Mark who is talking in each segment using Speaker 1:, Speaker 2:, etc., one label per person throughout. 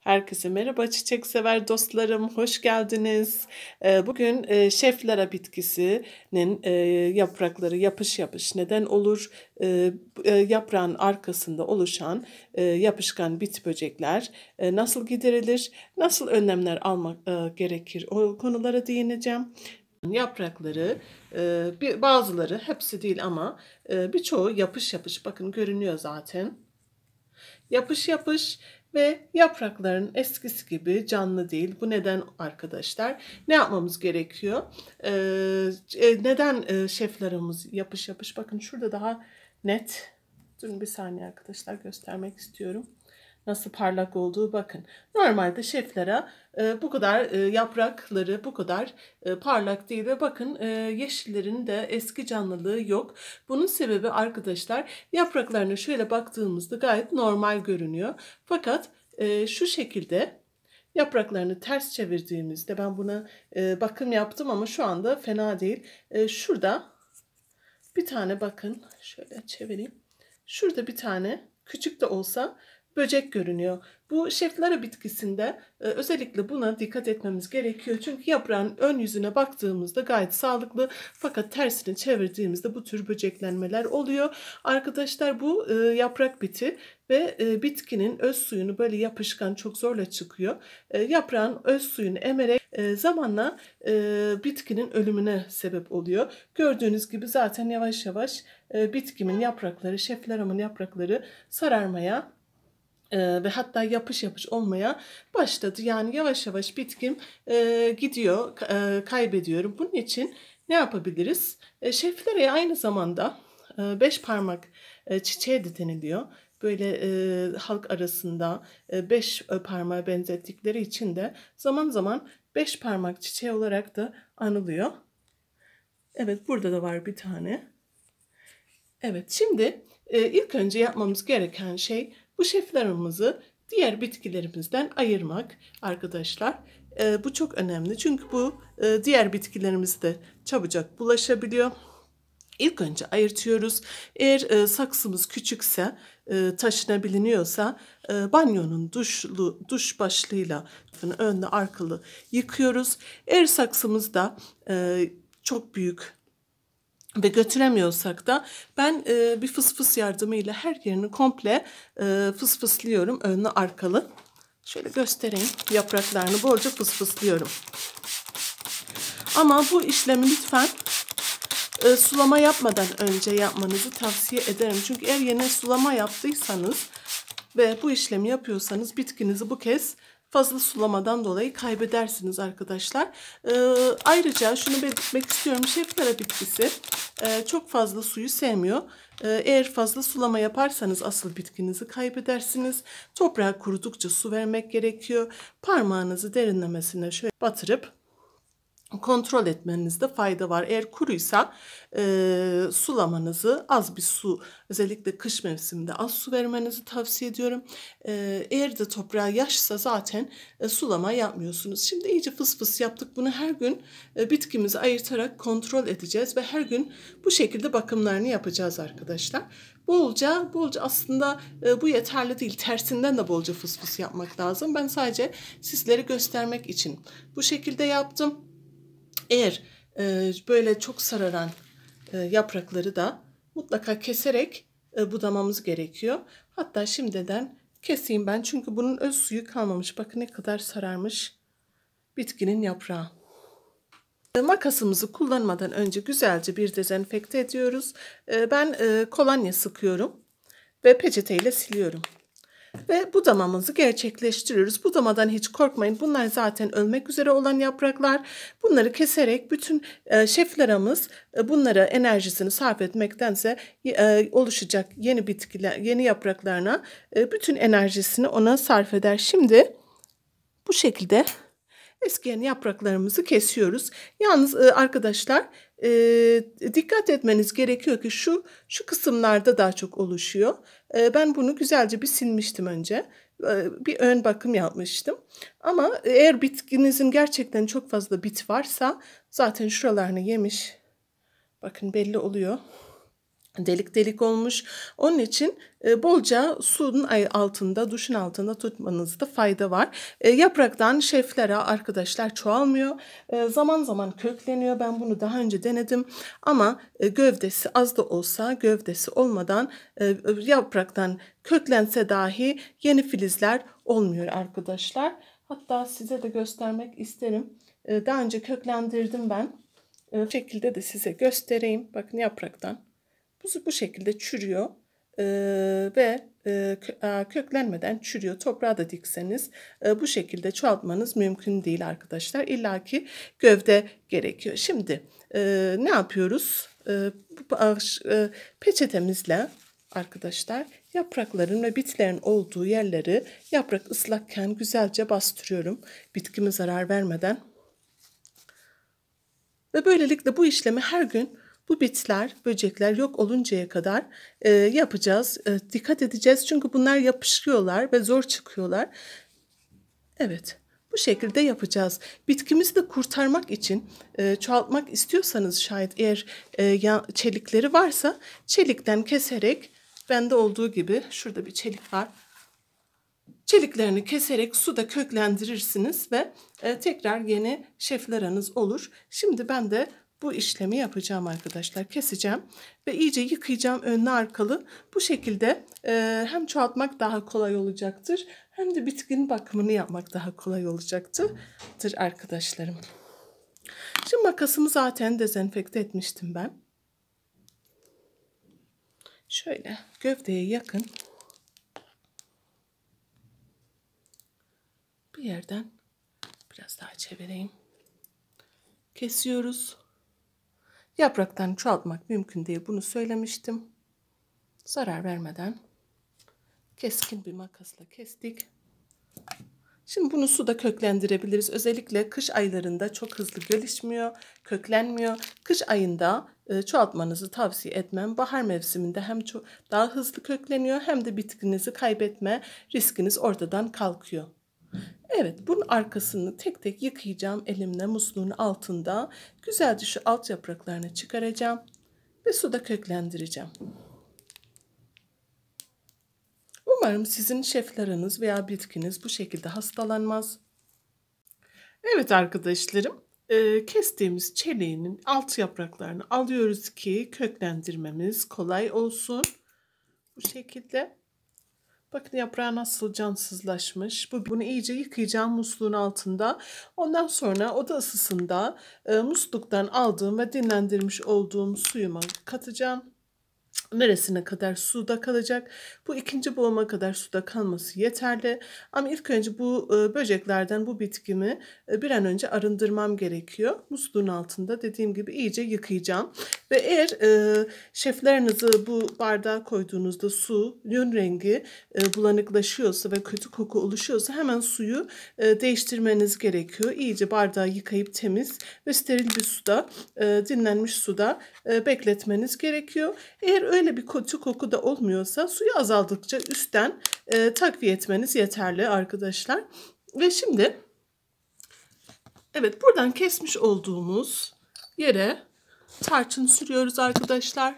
Speaker 1: Herkese merhaba çiçek sever dostlarım, hoş geldiniz. Ee, bugün e, şeflara bitkisinin e, yaprakları yapış yapış neden olur? Ee, e, yaprağın arkasında oluşan yapışkan bit böcekler nasıl giderilir? Nasıl önlemler almak gerekir? O konulara değineceğim. Yaprakları bazıları hepsi değil ama birçoğu yapış yapış bakın görünüyor zaten. Yapış yapış ve yaprakların eskisi gibi canlı değil. Bu neden arkadaşlar? Ne yapmamız gerekiyor? Ee, e, neden e, şeflerimiz yapış yapış? Bakın şurada daha net. Durun bir saniye arkadaşlar göstermek istiyorum nasıl parlak olduğu bakın. Normalde şeflere e, bu kadar e, yaprakları bu kadar e, parlak değil ve bakın e, yeşillerin de eski canlılığı yok. Bunun sebebi arkadaşlar yapraklarına şöyle baktığımızda gayet normal görünüyor. Fakat e, şu şekilde yapraklarını ters çevirdiğimizde ben buna e, bakım yaptım ama şu anda fena değil. E, şurada bir tane bakın şöyle çevireyim. Şurada bir tane küçük de olsa böcek görünüyor. Bu şeflara bitkisinde e, özellikle buna dikkat etmemiz gerekiyor. Çünkü yaprağın ön yüzüne baktığımızda gayet sağlıklı fakat tersini çevirdiğimizde bu tür böceklenmeler oluyor. Arkadaşlar bu e, yaprak biti ve e, bitkinin öz suyunu böyle yapışkan çok zorla çıkıyor. Yaprağın öz suyunu emerek zamanla bitkinin ölümüne sebep oluyor. Gördüğünüz gibi zaten yavaş yavaş bitkimin yaprakları, şefleramın yaprakları sararmaya e, ve hatta yapış yapış olmaya başladı. Yani yavaş yavaş bitkim e, gidiyor, e, kaybediyorum. Bunun için ne yapabiliriz? E, şeflere aynı zamanda e, beş parmak e, çiçeğe de deniliyor. Böyle e, halk arasında e, beş parmağı benzettikleri için de zaman zaman beş parmak çiçeği olarak da anılıyor. Evet burada da var bir tane. Evet şimdi e, ilk önce yapmamız gereken şey bu şeflerimizi diğer bitkilerimizden ayırmak arkadaşlar. E, bu çok önemli çünkü bu e, diğer bitkilerimiz de çabucak bulaşabiliyor. İlk önce ayırtıyoruz. Eğer e, saksımız küçükse, e, taşınabiliniyorsa e, banyonun duşlu, duş başlığıyla önlü arkalı yıkıyoruz. Eğer saksımız da e, çok büyük ve götüremiyorsak da ben e, bir fıs fıs yardımıyla her yerini komple e, fıs fıslıyorum önlü arkalı. Şöyle göstereyim yapraklarını bolca fıs fıslıyorum. Ama bu işlemi lütfen e, sulama yapmadan önce yapmanızı tavsiye ederim. Çünkü eğer yine sulama yaptıysanız ve bu işlemi yapıyorsanız bitkinizi bu kez fazla sulamadan dolayı kaybedersiniz arkadaşlar. Ee, ayrıca şunu belirtmek istiyorum. Şeftali bitkisi e, çok fazla suyu sevmiyor. Ee, eğer fazla sulama yaparsanız asıl bitkinizi kaybedersiniz. Toprağa kurudukça su vermek gerekiyor. Parmağınızı derinlemesine şöyle batırıp kontrol etmenizde fayda var. Eğer kuruysa e, sulamanızı az bir su özellikle kış mevsiminde az su vermenizi tavsiye ediyorum. E, eğer de toprağı yaşsa zaten e, sulama yapmıyorsunuz. Şimdi iyice fıs fıs yaptık. Bunu her gün e, bitkimizi ayırtarak kontrol edeceğiz ve her gün bu şekilde bakımlarını yapacağız arkadaşlar. Bolca, bolca aslında e, bu yeterli değil. Tersinden de bolca fıs fıs yapmak lazım. Ben sadece sizlere göstermek için bu şekilde yaptım. Eğer e, böyle çok sararan e, yaprakları da mutlaka keserek e, budamamız gerekiyor. Hatta şimdiden keseyim ben çünkü bunun öz suyu kalmamış. Bakın ne kadar sararmış bitkinin yaprağı. E, makasımızı kullanmadan önce güzelce bir dezenfekte ediyoruz. E, ben e, kolonya sıkıyorum ve peçeteyle siliyorum ve budamamızı gerçekleştiriyoruz. Budamadan hiç korkmayın. Bunlar zaten ölmek üzere olan yapraklar. Bunları keserek bütün e, şeflerimiz e, bunlara enerjisini sarf etmektense e, oluşacak yeni bitkiler, yeni yapraklarına bütün enerjisini ona sarf eder. Şimdi bu şekilde eskiyen yapraklarımızı kesiyoruz. Yalnız e, arkadaşlar e, dikkat etmeniz gerekiyor ki şu şu kısımlarda daha çok oluşuyor. E, ben bunu güzelce bir silmiştim önce. E, bir ön bakım yapmıştım. Ama eğer bitkinizin gerçekten çok fazla bit varsa zaten şuralarını yemiş. Bakın belli oluyor delik delik olmuş. Onun için e, bolca suyun altında, duşun altında tutmanızda fayda var. E, yapraktan şeflere arkadaşlar çoğalmıyor. E, zaman zaman kökleniyor. Ben bunu daha önce denedim. Ama e, gövdesi az da olsa gövdesi olmadan yapraktan köklense dahi yeni filizler olmuyor arkadaşlar. Hatta size de göstermek isterim. daha önce köklendirdim ben. Bu şekilde de size göstereyim. Bakın yapraktan bu, bu şekilde çürüyor e, ve e, köklenmeden çürüyor. Toprağa da dikseniz e, bu şekilde çoğaltmanız mümkün değil arkadaşlar. İlla ki gövde gerekiyor. Şimdi e, ne yapıyoruz? E, peçetemizle arkadaşlar yaprakların ve bitkilerin olduğu yerleri yaprak ıslakken güzelce bastırıyorum. Bitkime zarar vermeden. Ve böylelikle bu işlemi her gün bu bitler, böcekler yok oluncaya kadar e, yapacağız. E, dikkat edeceğiz çünkü bunlar yapışıyorlar ve zor çıkıyorlar. Evet. Bu şekilde yapacağız. Bitkimizi de kurtarmak için e, çoğaltmak istiyorsanız şayet eğer e, ya, çelikleri varsa çelikten keserek bende olduğu gibi şurada bir çelik var. Çeliklerini keserek suda köklendirirsiniz ve e, tekrar yeni şefleranız olur. Şimdi ben de bu işlemi yapacağım arkadaşlar. Keseceğim ve iyice yıkayacağım önlü arkalı. Bu şekilde e, hem çoğaltmak daha kolay olacaktır hem de bitkinin bakımını yapmak daha kolay olacaktır arkadaşlarım. Şimdi makasımı zaten dezenfekte etmiştim ben. Şöyle gövdeye yakın bir yerden biraz daha çevireyim. Kesiyoruz. Yapraktan çoğaltmak mümkün değil. Bunu söylemiştim. Zarar vermeden keskin bir makasla kestik. Şimdi bunu suda köklendirebiliriz. Özellikle kış aylarında çok hızlı gelişmiyor, köklenmiyor. Kış ayında e, çoğaltmanızı tavsiye etmem. Bahar mevsiminde hem çok daha hızlı kökleniyor hem de bitkinizi kaybetme riskiniz ortadan kalkıyor. Evet, bunun arkasını tek tek yıkayacağım elimle musluğun altında. Güzelce şu alt yapraklarını çıkaracağım ve suda köklendireceğim. Umarım sizin şefleriniz veya bitkiniz bu şekilde hastalanmaz. Evet arkadaşlarım, e, kestiğimiz çeleğinin alt yapraklarını alıyoruz ki köklendirmemiz kolay olsun. Bu şekilde. Bakın yaprağı nasıl cansızlaşmış. Bu, bunu iyice yıkayacağım musluğun altında. Ondan sonra oda ısısında e, musluktan aldığım ve dinlendirmiş olduğum suyuma katacağım neresine kadar suda kalacak. Bu ikinci boğuma kadar suda kalması yeterli. Ama ilk önce bu e, böceklerden bu bitkimi e, bir an önce arındırmam gerekiyor. Musluğun altında dediğim gibi iyice yıkayacağım. Ve eğer e, şeflerinizi bu bardağa koyduğunuzda su, yön rengi bulanıklaşıyorsa ve kötü koku oluşuyorsa hemen suyu değiştirmeniz gerekiyor. İyice bardağı yıkayıp temiz ve steril bir suda, dinlenmiş suda bekletmeniz gerekiyor. Eğer öyle böyle bir kötü koku da olmuyorsa suyu azaldıkça üstten e, takviye etmeniz yeterli arkadaşlar. Ve şimdi evet buradan kesmiş olduğumuz yere tarçın sürüyoruz arkadaşlar.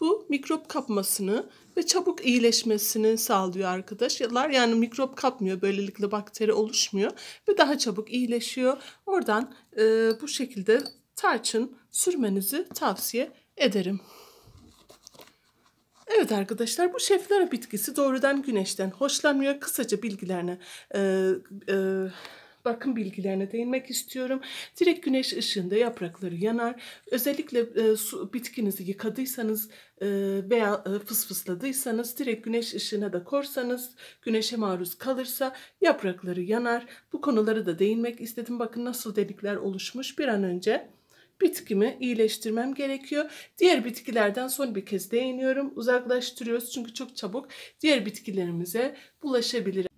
Speaker 1: Bu mikrop kapmasını ve çabuk iyileşmesini sağlıyor arkadaşlar. Yani mikrop kapmıyor böylelikle bakteri oluşmuyor ve daha çabuk iyileşiyor. Oradan e, bu şekilde tarçın sürmenizi tavsiye ederim. Evet arkadaşlar bu şeflara bitkisi doğrudan güneşten hoşlanmıyor. Kısaca bilgilerine e, e, bakım bilgilerine değinmek istiyorum. Direkt güneş ışığında yaprakları yanar. Özellikle e, su, bitkinizi yıkadıysanız e, veya e, fısfısladıysanız direkt güneş ışığına da korsanız güneşe maruz kalırsa yaprakları yanar. Bu konulara da değinmek istedim. Bakın nasıl delikler oluşmuş bir an önce bitkimi iyileştirmem gerekiyor. Diğer bitkilerden son bir kez değiniyorum. Uzaklaştırıyoruz çünkü çok çabuk diğer bitkilerimize bulaşabilir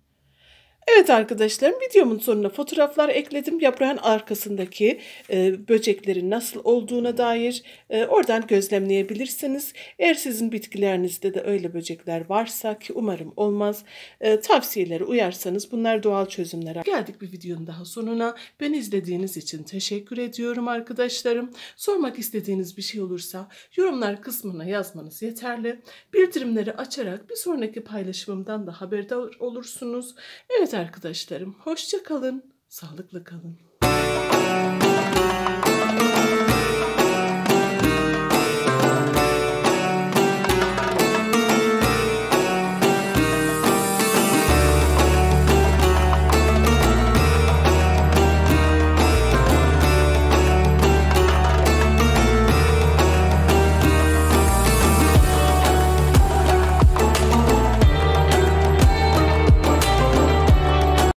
Speaker 1: Evet arkadaşlarım videomun sonuna fotoğraflar ekledim. Yaprağın arkasındaki e, böceklerin nasıl olduğuna dair e, oradan gözlemleyebilirsiniz. Eğer sizin bitkilerinizde de öyle böcekler varsa ki umarım olmaz e, tavsiyelere uyarsanız bunlar doğal çözümler. Geldik bir videonun daha sonuna. Beni izlediğiniz için teşekkür ediyorum arkadaşlarım. Sormak istediğiniz bir şey olursa yorumlar kısmına yazmanız yeterli. Bildirimleri açarak bir sonraki paylaşımımdan da haberdar olursunuz. Evet Evet arkadaşlarım, hoşça kalın, sağlıklı kalın.